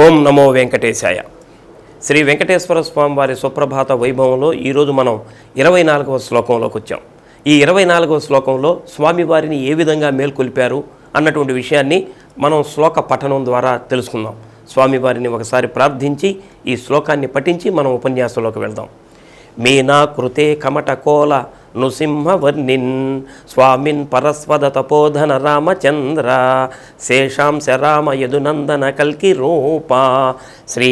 ఓం నమో వెంకటేశాయ శ్రీ వెంకటేశ్వర స్వామి వారి సుప్రభాత వైభవంలో ఈరోజు మనం ఇరవై నాలుగవ శ్లోకంలోకి వచ్చాం ఈ ఇరవై నాలుగవ శ్లోకంలో స్వామివారిని ఏ విధంగా మేల్కొల్పారు అన్నటువంటి విషయాన్ని మనం శ్లోక పఠనం ద్వారా తెలుసుకుందాం స్వామివారిని ఒకసారి ప్రార్థించి ఈ శ్లోకాన్ని పఠించి మనం ఉపన్యాసంలోకి వెళ్దాం మీనా కృతే కమట కోల నృసింహవర్ణిన్ స్వామిన్ పరస్వద తపోధన రామచంద్ర శేషాంశ రామ యదునందన కల్కి రూప శ్రీ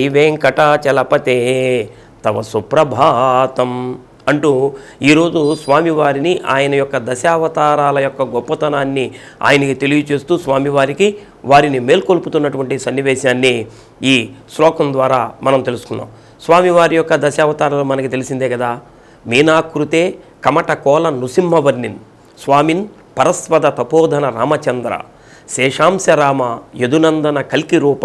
తవ సుప్రభాతం అంటూ ఈరోజు స్వామివారిని ఆయన యొక్క దశావతారాల యొక్క గొప్పతనాన్ని ఆయనకి తెలియచేస్తూ స్వామివారికి వారిని మేల్కొల్పుతున్నటువంటి సన్నివేశాన్ని ఈ శ్లోకం ద్వారా మనం తెలుసుకున్నాం స్వామివారి యొక్క దశావతారాలు మనకి తెలిసిందే కదా మీనాకృతే కమట కోల నృసింహవర్ణిన్ స్వామిన్ పరస్వద తపోధన రామచంద్ర శేషాంశ రామ యదునందన కల్కి రూప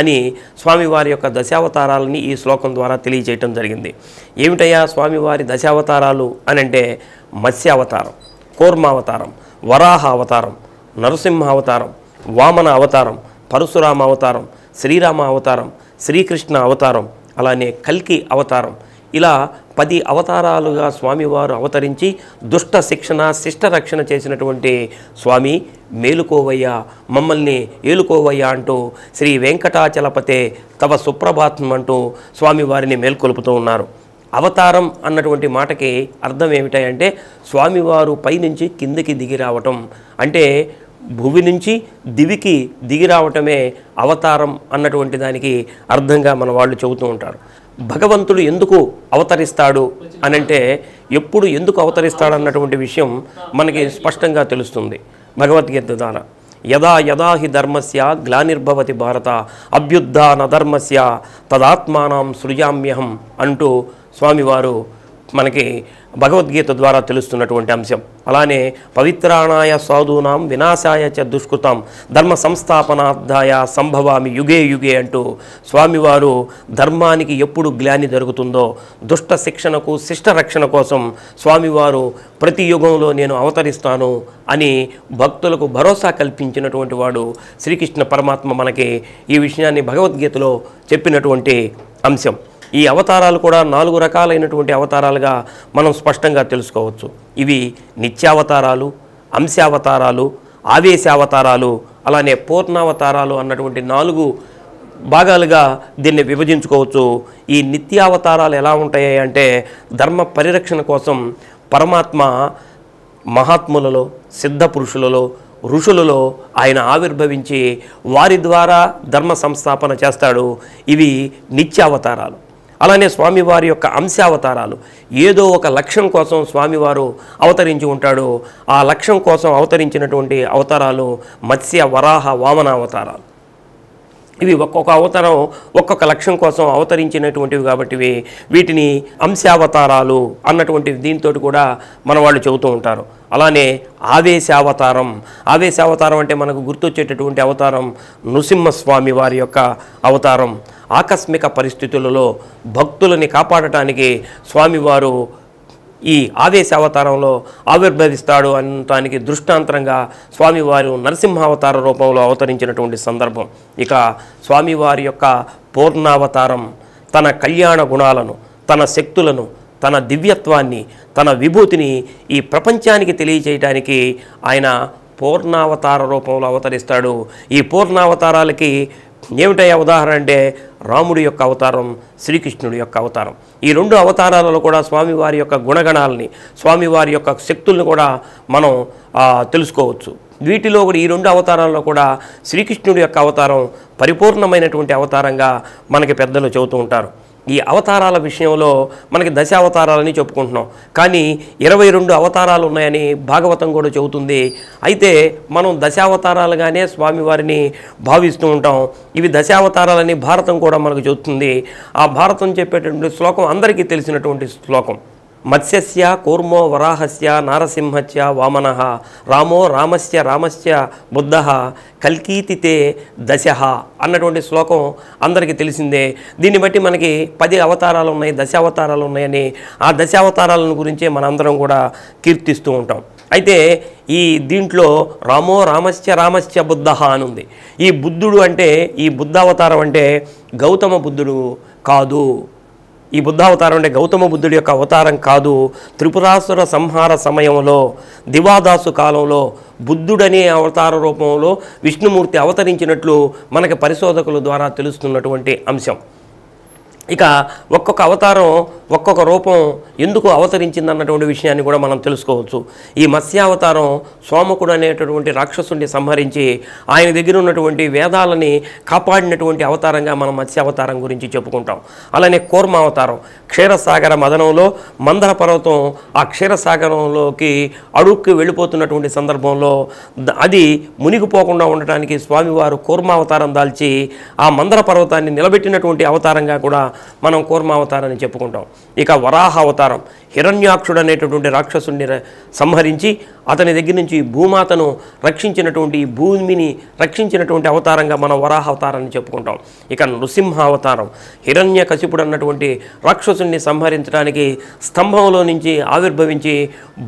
అని స్వామివారి యొక్క దశావతారాలని ఈ శ్లోకం ద్వారా తెలియజేయటం జరిగింది ఏమిటయ్యా స్వామివారి దశావతారాలు అని అంటే మత్స్యావతారం కూర్మావతారం వరాహ అవతారం నరసింహ అవతారం వామన అవతారం పరశురామ అవతారం శ్రీరామ అవతారం శ్రీకృష్ణ అవతారం అలానే కల్కి అవతారం ఇలా పది అవతారాలుగా స్వామివారు అవతరించి దుష్ట శిక్షణ శిష్ట రక్షణ చేసినటువంటి స్వామి మేలుకోవయ్యా మమ్మల్ని ఏలుకోవయ్యా అంటూ శ్రీ వెంకటాచలపతే తవ సుప్రభాతం అంటూ స్వామివారిని మేల్కొలుపుతూ ఉన్నారు అవతారం అన్నటువంటి మాటకి అర్థం ఏమిటంటే స్వామివారు పైనుంచి కిందకి దిగి రావటం అంటే భూమి నుంచి దివికి దిగి రావటమే అవతారం అన్నటువంటి దానికి అర్థంగా మన వాళ్ళు చెబుతూ ఉంటారు భగవంతుడు ఎందుకు అవతరిస్తాడు అనంటే ఎప్పుడు ఎందుకు అవతరిస్తాడు అన్నటువంటి విషయం మనకి స్పష్టంగా తెలుస్తుంది భగవద్గీత ద్వారా యదా యదా హి ధర్మస్య గ్లానిర్భవతి భారత అభ్యుద్ధాన ధర్మస్య తదాత్మానం సృజామ్యహం అంటూ స్వామివారు మనకి భగవద్గీత ద్వారా తెలుస్తున్నటువంటి అంశం అలానే పవిత్రాణాయ సాధూనాం వినాశాయ చ దుష్కృతం ధర్మ సంస్థాపనార్థాయ సంభవామి యుగే యుగే అంటూ స్వామివారు ధర్మానికి ఎప్పుడు గ్లాని జరుగుతుందో దుష్ట శిక్షణకు శిష్ట రక్షణ కోసం స్వామివారు ప్రతి యుగంలో నేను అవతరిస్తాను అని భక్తులకు భరోసా కల్పించినటువంటి వాడు శ్రీకృష్ణ పరమాత్మ మనకి ఈ విషయాన్ని భగవద్గీతలో చెప్పినటువంటి అంశం ఈ అవతారాలు కూడా నాలుగు రకాలైనటువంటి అవతారాలుగా మనం స్పష్టంగా తెలుసుకోవచ్చు ఇవి నిత్యావతారాలు అంశావతారాలు ఆవేశావతారాలు అలానే పూర్ణావతారాలు అన్నటువంటి నాలుగు భాగాలుగా దీన్ని విభజించుకోవచ్చు ఈ నిత్యావతారాలు ఎలా ఉంటాయి అంటే ధర్మ పరిరక్షణ కోసం పరమాత్మ మహాత్ములలో సిద్ధ పురుషులలో ఋషులలో ఆయన ఆవిర్భవించి వారి ద్వారా ధర్మ సంస్థాపన చేస్తాడు ఇవి నిత్యావతారాలు అలానే స్వామివారి యొక్క అంశావతారాలు ఏదో ఒక లక్ష్యం కోసం స్వామివారు అవతరించి ఉంటాడు ఆ లక్ష్యం కోసం అవతరించినటువంటి అవతారాలు మత్స్య వరాహ వామన అవతారాలు ఇవి ఒక్కొక్క అవతారం ఒక్కొక్క లక్ష్యం కోసం అవతరించినటువంటివి కాబట్టి వీటిని అంశావతారాలు అన్నటువంటి దీంతో కూడా మన వాళ్ళు చెబుతూ ఉంటారు అలానే ఆవేశావతారం ఆవేశావతారం అంటే మనకు గుర్తొచ్చేటటువంటి అవతారం నృసింహస్వామి వారి యొక్క అవతారం ఆకస్మిక పరిస్థితులలో భక్తులని కాపాడటానికి స్వామివారు ఈ ఆవేశ అవతారంలో ఆవిర్భవిస్తాడు అనటానికి దృష్టాంతరంగా స్వామివారు నరసింహావతార రూపంలో అవతరించినటువంటి సందర్భం ఇక స్వామివారి యొక్క పూర్ణావతారం తన కళ్యాణ గుణాలను తన శక్తులను తన దివ్యత్వాన్ని తన విభూతిని ఈ ప్రపంచానికి తెలియచేయటానికి ఆయన పూర్ణావతార రూపంలో అవతరిస్తాడు ఈ పూర్ణావతారాలకి ఏమిటయ్యా ఉదాహరణ అంటే రాముడి యొక్క అవతారం శ్రీకృష్ణుడి యొక్క అవతారం ఈ రెండు అవతారాలలో కూడా స్వామివారి యొక్క గుణగణాలని స్వామివారి యొక్క శక్తుల్ని కూడా మనం తెలుసుకోవచ్చు వీటిలో కూడా ఈ రెండు అవతారాల్లో కూడా శ్రీకృష్ణుడి యొక్క అవతారం పరిపూర్ణమైనటువంటి అవతారంగా మనకి పెద్దలు చెబుతూ ఉంటారు ఈ అవతారాల విషయంలో మనకి దశావతారాలని చెప్పుకుంటున్నాం కానీ ఇరవై రెండు అవతారాలు ఉన్నాయని భాగవతం కూడా చెబుతుంది అయితే మనం దశావతారాలుగానే స్వామివారిని భావిస్తూ ఉంటాం ఇవి దశావతారాలని భారతం కూడా మనకు చెబుతుంది ఆ భారతం చెప్పేటటువంటి శ్లోకం అందరికీ తెలిసినటువంటి శ్లోకం మత్స్య కూర్మో వరాహస్య నారసింహస్య వామన రామో రామస్య రామస్య బుద్ధ కల్కీతితే దశ అన్నటువంటి శ్లోకం అందరికీ తెలిసిందే దీన్ని బట్టి మనకి పది అవతారాలు ఉన్నాయి దశ అవతారాలు ఉన్నాయని ఆ దశ అవతారాలను గురించే మనందరం కూడా కీర్తిస్తూ ఉంటాం అయితే ఈ దీంట్లో రామో రామస్య రామస్య బుద్ధ అని ఉంది ఈ బుద్ధుడు అంటే ఈ బుద్ధ అవతారం అంటే గౌతమ బుద్ధుడు కాదు ఈ అవతారం అంటే గౌతమ బుద్ధుడి యొక్క అవతారం కాదు త్రిపురాసుర సంహార సమయంలో దివాదాసు కాలంలో బుద్ధుడనే అవతార రూపంలో విష్ణుమూర్తి అవతరించినట్లు మనకి పరిశోధకుల ద్వారా తెలుస్తున్నటువంటి అంశం ఇక ఒక్కొక్క అవతారం ఒక్కొక్క రూపం ఎందుకు అవతరించింది అన్నటువంటి విషయాన్ని కూడా మనం తెలుసుకోవచ్చు ఈ మత్స్యావతారం సోమకుడు అనేటటువంటి రాక్షసుని సంహరించి ఆయన దగ్గర ఉన్నటువంటి వేదాలని కాపాడినటువంటి అవతారంగా మనం మత్స్యావతారం గురించి చెప్పుకుంటాం అలానే కూర్మ అవతారం క్షీరసాగర మదనంలో మందర పర్వతం ఆ క్షీరసాగరంలోకి అడుక్కి వెళ్ళిపోతున్నటువంటి సందర్భంలో అది మునిగిపోకుండా ఉండటానికి స్వామివారు కూర్మావతారం దాల్చి ఆ మందర పర్వతాన్ని నిలబెట్టినటువంటి అవతారంగా కూడా మనం కూర్మావతారాన్ని చెప్పుకుంటాం ఇక వరాహ అవతారం హిరణ్యాక్షుడు అనేటటువంటి రాక్షసుని సంహరించి అతని దగ్గర నుంచి భూమాతను రక్షించినటువంటి భూమిని రక్షించినటువంటి అవతారంగా మనం వరాహ అవతారాన్ని చెప్పుకుంటాం ఇక నృసింహ అవతారం హిరణ్య కశిపుడు అన్నటువంటి రాక్షసుని సంహరించడానికి స్తంభంలో నుంచి ఆవిర్భవించి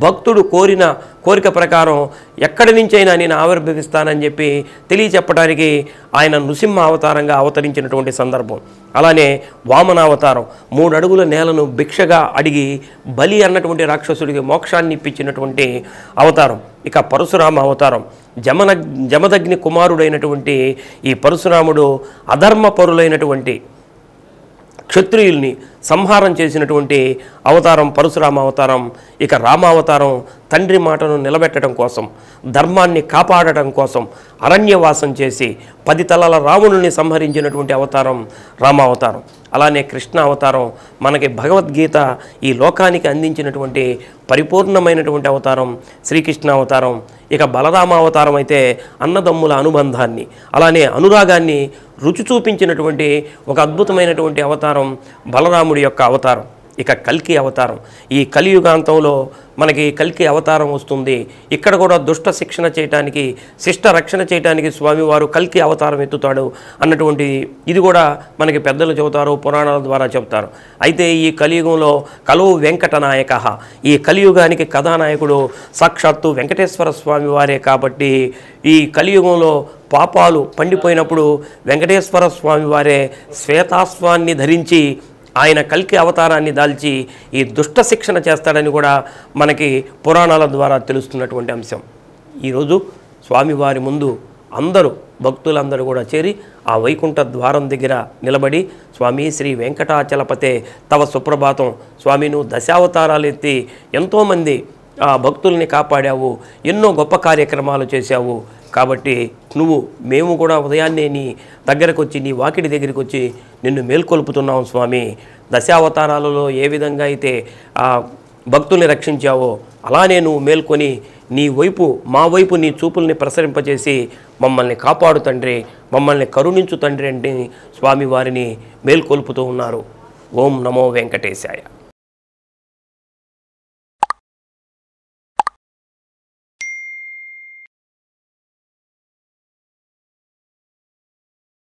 భక్తుడు కోరిన కోరిక ప్రకారం ఎక్కడి నుంచైనా నేను ఆవిర్భవిస్తానని చెప్పి తెలియచెప్పడానికి ఆయన నృసింహ అవతారంగా అవతరించినటువంటి సందర్భం అలానే వామనావతారం మూడు అడుగుల నేలను భిక్షగా అడిగి బలి అన్నటువంటి రాక్షసుడికి మోక్షాన్ని ఇప్పించినటువంటి అవతారం ఇక పరశురామ అవతారం జమన జమదగ్ని కుమారుడైనటువంటి ఈ పరశురాముడు అధర్మ పరులైనటువంటి క్షత్రియుల్ని సంహారం చేసినటువంటి అవతారం పరశురామ అవతారం ఇక రామావతారం తండ్రి మాటను నిలబెట్టడం కోసం ధర్మాన్ని కాపాడటం కోసం అరణ్యవాసం చేసి పది తలాల రావణుల్ని సంహరించినటువంటి అవతారం రామావతారం అలానే కృష్ణ అవతారం మనకి భగవద్గీత ఈ లోకానికి అందించినటువంటి పరిపూర్ణమైనటువంటి అవతారం శ్రీకృష్ణ అవతారం ఇక బలరామావతారం అయితే అన్నదమ్ముల అనుబంధాన్ని అలానే అనురాగాన్ని రుచి చూపించినటువంటి ఒక అద్భుతమైనటువంటి అవతారం బలరాముడి యొక్క అవతారం ఇక కల్కి అవతారం ఈ కలియుగాంతంలో మనకి కల్కి అవతారం వస్తుంది ఇక్కడ కూడా దుష్ట శిక్షణ చేయటానికి శిష్ట రక్షణ చేయటానికి స్వామివారు కల్కి అవతారం ఎత్తుతాడు అన్నటువంటి ఇది కూడా మనకి పెద్దలు చెబుతారు పురాణాల ద్వారా చెబుతారు అయితే ఈ కలియుగంలో వెంకట వెంకటనాయక ఈ కలియుగానికి కథానాయకుడు సాక్షాత్తు వెంకటేశ్వర స్వామి వారే కాబట్టి ఈ కలియుగంలో పాపాలు పండిపోయినప్పుడు వెంకటేశ్వర స్వామి వారే శ్వేతాస్వాన్ని ధరించి ఆయన కల్కి అవతారాన్ని దాల్చి ఈ దుష్ట శిక్షణ చేస్తాడని కూడా మనకి పురాణాల ద్వారా తెలుస్తున్నటువంటి అంశం ఈరోజు స్వామివారి ముందు అందరూ భక్తులందరూ కూడా చేరి ఆ వైకుంఠ ద్వారం దగ్గర నిలబడి స్వామి శ్రీ వెంకటాచలపతే తవ సుప్రభాతం స్వామిను దశావతారాలు ఎత్తి ఎంతోమంది ఆ భక్తుల్ని కాపాడావు ఎన్నో గొప్ప కార్యక్రమాలు చేశావు కాబట్టి నువ్వు మేము కూడా ఉదయాన్నే నీ దగ్గరకు వచ్చి నీ వాకిడి దగ్గరికి వచ్చి నిన్ను మేల్కొల్పుతున్నాం స్వామి దశావతారాలలో ఏ విధంగా అయితే ఆ భక్తుల్ని రక్షించావో అలానే నువ్వు మేల్కొని నీ వైపు మా వైపు నీ చూపుల్ని ప్రసరింపజేసి మమ్మల్ని కాపాడు తండ్రి మమ్మల్ని కరుణించు తండ్రి అంటే స్వామివారిని మేల్కొల్పుతూ ఉన్నారు ఓం నమో వెంకటేశాయ